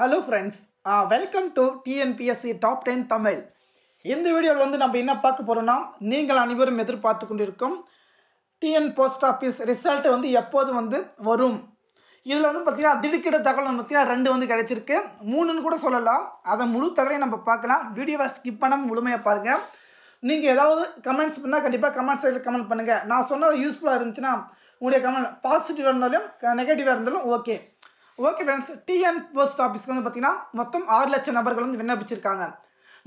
hello friends welcome to TNPSC top ten Tamil இந்த வீடியோவில் வந்து நம்ம என்ன பார்க்க போகிறோன்னா நீங்கள் அனைவரும் எதிர்பார்த்து கொண்டிருக்கும் டிஎன் போஸ்ட் ஆஃபீஸ் ரிசல்ட் வந்து எப்போது வந்து வரும் இதில் வந்து பார்த்திங்கன்னா திடுக்கிட தகவல் நமக்கு ரெண்டு வந்து கிடச்சிருக்கு மூணுன்னு கூட சொல்லலாம் அதை முழு தகவலையும் நம்ம பார்க்கலாம் வீடியோவை ஸ்கிப் பண்ணாமல் முழுமையாக பாருங்கள் நீங்கள் ஏதாவது கமெண்ட்ஸ் பண்ணால் கண்டிப்பாக கமெண்ட் சைடில் கமெண்ட் பண்ணுங்கள் நான் சொன்னது யூஸ்ஃபுல்லாக இருந்துச்சுன்னா உங்களுடைய கமெண்ட் பாசிட்டிவாக இருந்தாலும் நெகட்டிவாக இருந்தாலும் okay okay friends TN post ஆஃபீஸ்க்கு வந்து பார்த்திங்கன்னா மொத்தம் ஆறு லட்சம் நபர்கள் வந்து விண்ணப்பிச்சிருக்காங்க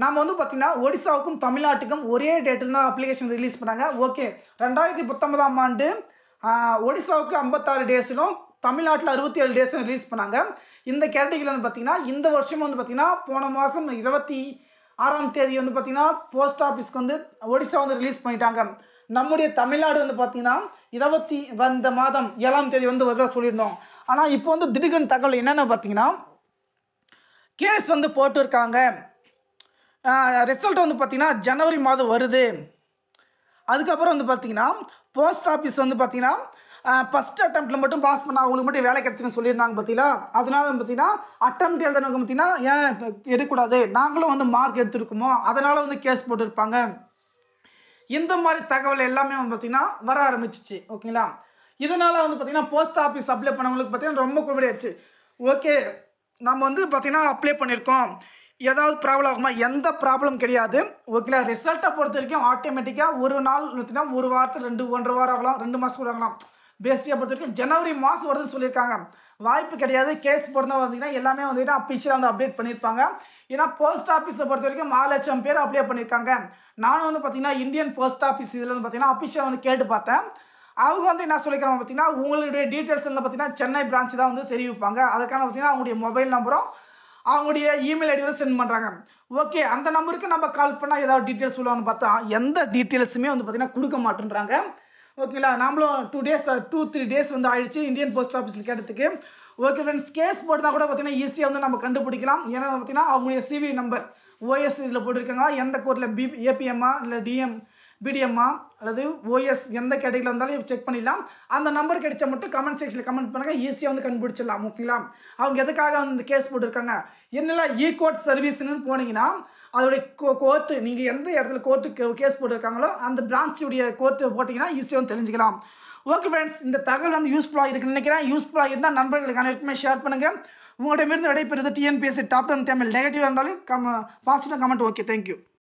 நாம் வந்து பார்த்திங்கன்னா ஒடிசாவுக்கும் தமிழ்நாட்டுக்கும் ஒரே டேட்டில் தான் அப்ளிகேஷன் ரிலீஸ் பண்ணாங்க ஓகே ரெண்டாயிரத்தி பத்தொன்பதாம் ஆண்டு ஒடிசாவுக்கு ஐம்பத்தாறு டேஸிலும் தமிழ்நாட்டில் அறுபத்தி ஏழு டேஸும் ரிலீஸ் பண்ணாங்க இந்த கேட்டகிரியில் வந்து பார்த்திங்கன்னா இந்த வருஷமும் வந்து பார்த்திங்கன்னா போன மாதம் இருபத்தி ஆறாம் தேதி வந்து பார்த்திங்கன்னா போஸ்ட் ஆஃபீஸ்க்கு வந்து ஒடிசா வந்து ரிலீஸ் பண்ணிட்டாங்க நம்முடைய தமிழ்நாடு வந்து பார்த்திங்கன்னா இருபத்தி வந்த மாதம் ஏழாம் தேதி வந்து வருதாக சொல்லியிருந்தோம் ஆனால் இப்போ வந்து திடுக்கன் தகவல் என்னென்னு பார்த்தீங்கன்னா கேஸ் வந்து போட்டிருக்காங்க ரிசல்ட் வந்து பார்த்திங்கன்னா ஜனவரி மாதம் வருது அதுக்கப்புறம் வந்து பார்த்திங்கன்னா போஸ்ட் ஆஃபீஸ் வந்து பார்த்திங்கன்னா ஃபஸ்ட் அட்டம்ப்ட்டில் மட்டும் பாஸ் பண்ணால் அவங்களுக்கு மட்டும் வேலை கிடச்சுன்னு சொல்லியிருந்தாங்க பார்த்தீங்களா அதனால் பார்த்தீங்கன்னா அட்டம் எழுதுனவங்க பார்த்தீங்கன்னா ஏன் எடுக்கக்கூடாது நாங்களும் வந்து மார்க் எடுத்துருக்கோமோ அதனால் வந்து கேஸ் போட்டிருப்பாங்க இந்த மாதிரி தகவல் எல்லாமே வந்து பார்த்திங்கன்னா வர ஆரம்பிச்சிச்சு ஓகேங்களா இதனால் வந்து பார்த்திங்கன்னா போஸ்ட் ஆஃபீஸ் அப்ளை பண்ணவங்களுக்கு பார்த்திங்கன்னா ரொம்ப கோவிட் ஓகே நம்ம வந்து பார்த்திங்கன்னா அப்ளை பண்ணியிருக்கோம் ஏதாவது ப்ராப்ளம் ஆகுமா எந்த ப்ராப்ளம் கிடையாது ஓகேங்களா ரிசல்ட்டை பொறுத்த வரைக்கும் ஆட்டோமேட்டிக்காக ஒரு நாள் பார்த்திங்கன்னா ஒரு வாரத்தில் ரெண்டு ஒன்றரை வாரம் ஆகலாம் ரெண்டு மாதம் கூட ஆகலாம் பேசியை பொறுத்த வரைக்கும் ஜனவரி மாதம் வருதுன்னு சொல்லியிருக்காங்க வாய்ப்பு கிடையாது கேஸ் போடுறதா பார்த்தீங்கன்னா எல்லாமே வந்துட்டு அஃபிஷியலாக வந்து அப்டேட் பண்ணியிருப்பாங்க ஏன்னா போஸ்ட் ஆஃபீஸை பொறுத்த வரைக்கும் நாலு லட்சம் பேர் அப்ளை பண்ணியிருக்காங்க நானும் வந்து பார்த்தீங்கன்னா இந்தியன் போஸ்ட் ஆஃபீஸ் இதில் வந்து பார்த்தீங்கன்னா அஃபிஷியலாக வந்து கேட்டு பார்த்தேன் அவங்க வந்து என்ன சொல்லிக்கிறாங்க பார்த்தீங்கன்னா உங்களுடைய டீட்டெயில்ஸ் வந்து பார்த்தீங்கன்னா சென்னை பிரான்ச் தான் வந்து தெரிவிப்பாங்க அதுக்கான பார்த்தீங்கன்னா அவங்களுடைய மொபைல் நம்பரும் அவங்களுடைய இமெயில் ஐடி வந்து சென்ட் பண்ணுறாங்க ஓகே அந்த நம்பருக்கு நம்ம கால் பண்ணால் ஏதாவது டீட்டெயில்ஸ் சொல்லுவான்னு பார்த்தா எந்த டீட்டெயில்ஸுமே வந்து பார்த்திங்கன்னா கொடுக்க மாட்டேன்றாங்க ஓகேங்களா நம்மளும் two days two three days வந்து ஆயிடுச்சு இந்தியன் போஸ்ட் ஆஃபீஸில் கேட்டதுக்கு ஓகே ஃப்ரெண்ட்ஸ் கேஸ் போட்டு தான் கூட பார்த்தீங்கன்னா ஈஸியாக வந்து நம்ம கண்டுபிடிக்கலாம் ஏன்னா பார்த்தீங்கன்னா அவங்களுடைய சிவி நம்பர் ஓஎஸ் இதில் போட்டிருக்காங்களா எந்த கோர்ட்டில் பி ஏபிஎம்மா இல்லை டிஎம் பிடிஎம்மா அல்லது ஓஎஸ் எந்த கேட்டகரியில் இருந்தாலும் செக் பண்ணிடலாம் அந்த நம்பர் கிடைச்சா மட்டும் கமெண்ட் செக்ஷனில் கமெண்ட் பண்ணுங்கள் ஈஸியாக வந்து கண்டுபிடிச்சிடலாம் ஓகேங்களா அவங்க எதுக்காக அந்த கேஸ் போட்டிருக்காங்க என்னெல்லாம் ஈ கோர்ட் சர்வீஸ்ன்னு போனீங்கன்னா அதோடைய கோ கோர்ட்டு நீங்கள் எந்த இடத்துல கோர்ட்டுக்கு கேஸ் போட்டிருக்காங்களோ அந்த பிரான்ச்சுடைய கோர்ட்டு போட்டிங்கன்னா ஈஸியாக வந்து தெரிஞ்சுக்கலாம் ஓகே ஃப்ரெண்ட்ஸ் இந்த தகவல் வந்து யூஸ்ஃபுல்லாக இருக்குன்னு நினைக்கிறேன் யூஸ்ஃபுல்லாக இருந்தால் நண்பர்களுக்கு அனைத்துமே ஷேர் பண்ணுங்கள் உங்களோட மீது விடைபெறுது டிஎன்பிஎஸ்சி டாப் டென் டேமில் நெகட்டிவாக இருந்தாலும் கம் பாசிட்டிவ் கமெண்ட் ஓகே தேங்க்யூ